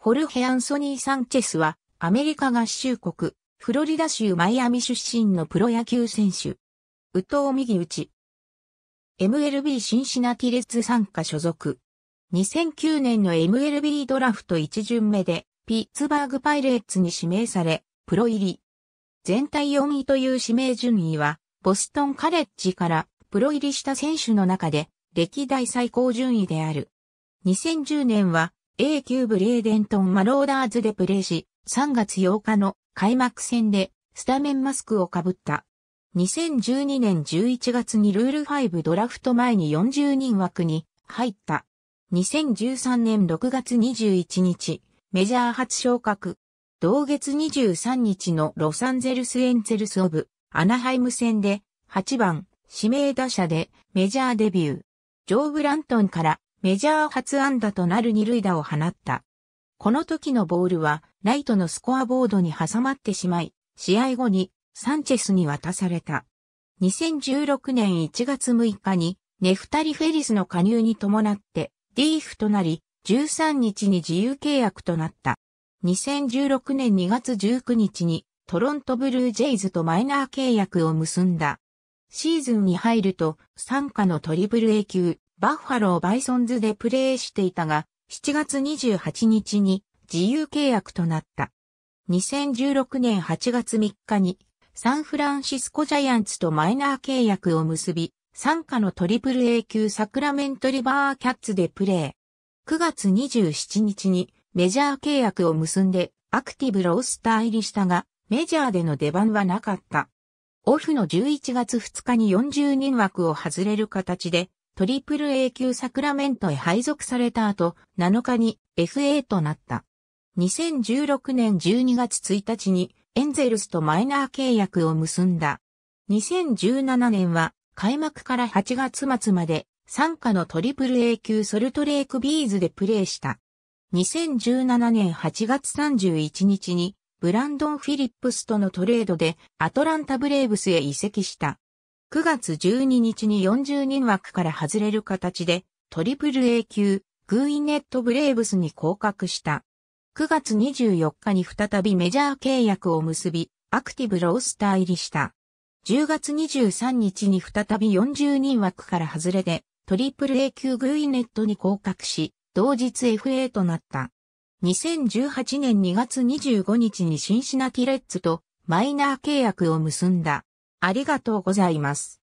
ホルヘ・アンソニー・サンチェスは、アメリカ合衆国、フロリダ州マイアミ出身のプロ野球選手。宇藤右打ち。MLB シンシナティレッツ参加所属。2009年の MLB ドラフト1巡目で、ピッツバーグパイレーツに指名され、プロ入り。全体4位という指名順位は、ボストンカレッジからプロ入りした選手の中で、歴代最高順位である。2010年は、A 級ブレーデントン・マローダーズでプレーし、3月8日の開幕戦でスタメンマスクをかぶった。2012年11月にルール5ドラフト前に40人枠に入った。2013年6月21日、メジャー初昇格。同月23日のロサンゼルスエンゼルスオブアナハイム戦で8番指名打者でメジャーデビュー。ジョー・ブラントンからメジャー初安打となる二塁打を放った。この時のボールは、ライトのスコアボードに挟まってしまい、試合後にサンチェスに渡された。2016年1月6日に、ネフタリ・フェリスの加入に伴って、ディーフとなり、13日に自由契約となった。2016年2月19日に、トロントブルージェイズとマイナー契約を結んだ。シーズンに入ると、参加のトリプル A 級、バッファロー・バイソンズでプレーしていたが、7月28日に自由契約となった。2016年8月3日にサンフランシスコジャイアンツとマイナー契約を結び、参加のトリプル A 級サクラメントリバーキャッツでプレー。9月27日にメジャー契約を結んでアクティブロースター入りしたが、メジャーでの出番はなかった。オフの11月2日に40人枠を外れる形でトリプル A 級サクラメントへ配属された後、7日に FA となった。2016年12月1日にエンゼルスとマイナー契約を結んだ。2017年は開幕から8月末まで参加のトリプル A 級ソルトレークビーズでプレーした。2017年8月31日にブランドン・フィリップスとのトレードでアトランタブレーブスへ移籍した。9月12日に40人枠から外れる形で、トリプル A 級、グーイネットブレーブスに降格した。9月24日に再びメジャー契約を結び、アクティブロースター入りした。10月23日に再び40人枠から外れで、トリプル A 級グイネットに降格し、同日 FA となった。2018年2月25日にシンシナティレッツとマイナー契約を結んだ。ありがとうございます。